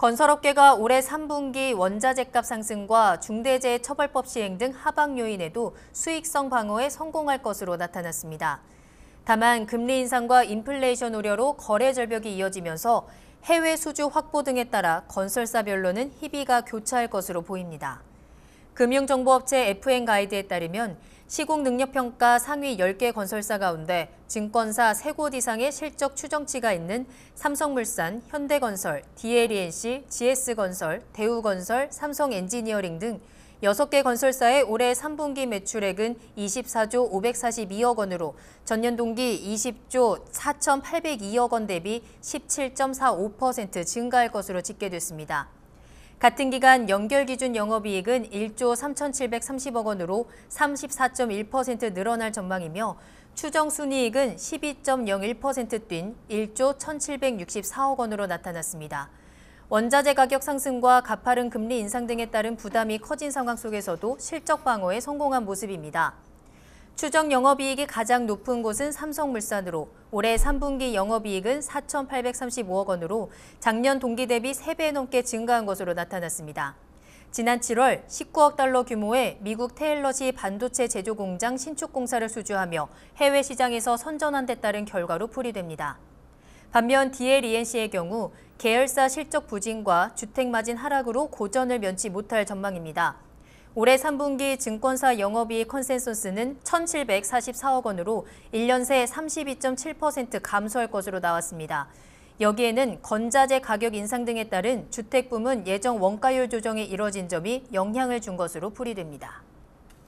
건설업계가 올해 3분기 원자재값 상승과 중대재해처벌법 시행 등 하방 요인에도 수익성 방어에 성공할 것으로 나타났습니다. 다만 금리 인상과 인플레이션 우려로 거래 절벽이 이어지면서 해외 수주 확보 등에 따라 건설사별로는 희비가 교차할 것으로 보입니다. 금융정보업체 FN 가이드에 따르면 시공 능력평가 상위 10개 건설사 가운데 증권사 3곳 이상의 실적 추정치가 있는 삼성물산, 현대건설, DLENC, GS건설, 대우건설, 삼성엔지니어링 등 6개 건설사의 올해 3분기 매출액은 24조 542억 원으로 전년 동기 20조 4,802억 원 대비 17.45% 증가할 것으로 집계됐습니다. 같은 기간 연결 기준 영업이익은 1조 3,730억 원으로 34.1% 늘어날 전망이며 추정 순이익은 12.01%뛴 1조 1,764억 원으로 나타났습니다. 원자재 가격 상승과 가파른 금리 인상 등에 따른 부담이 커진 상황 속에서도 실적 방어에 성공한 모습입니다. 추정 영업이익이 가장 높은 곳은 삼성물산으로 올해 3분기 영업이익은 4,835억 원으로 작년 동기 대비 3배 넘게 증가한 것으로 나타났습니다. 지난 7월 19억 달러 규모의 미국 테일러시 반도체 제조 공장 신축 공사를 수주하며 해외 시장에서 선전한 데 따른 결과로 풀이됩니다. 반면 DLENC의 경우 계열사 실적 부진과 주택 마진 하락으로 고전을 면치 못할 전망입니다. 올해 3분기 증권사 영업이익 컨센서스는 1,744억 원으로 1년 새 32.7% 감소할 것으로 나왔습니다. 여기에는 건자재 가격 인상 등에 따른 주택 부문 예정 원가율 조정이 이뤄진 점이 영향을 준 것으로 풀이됩니다.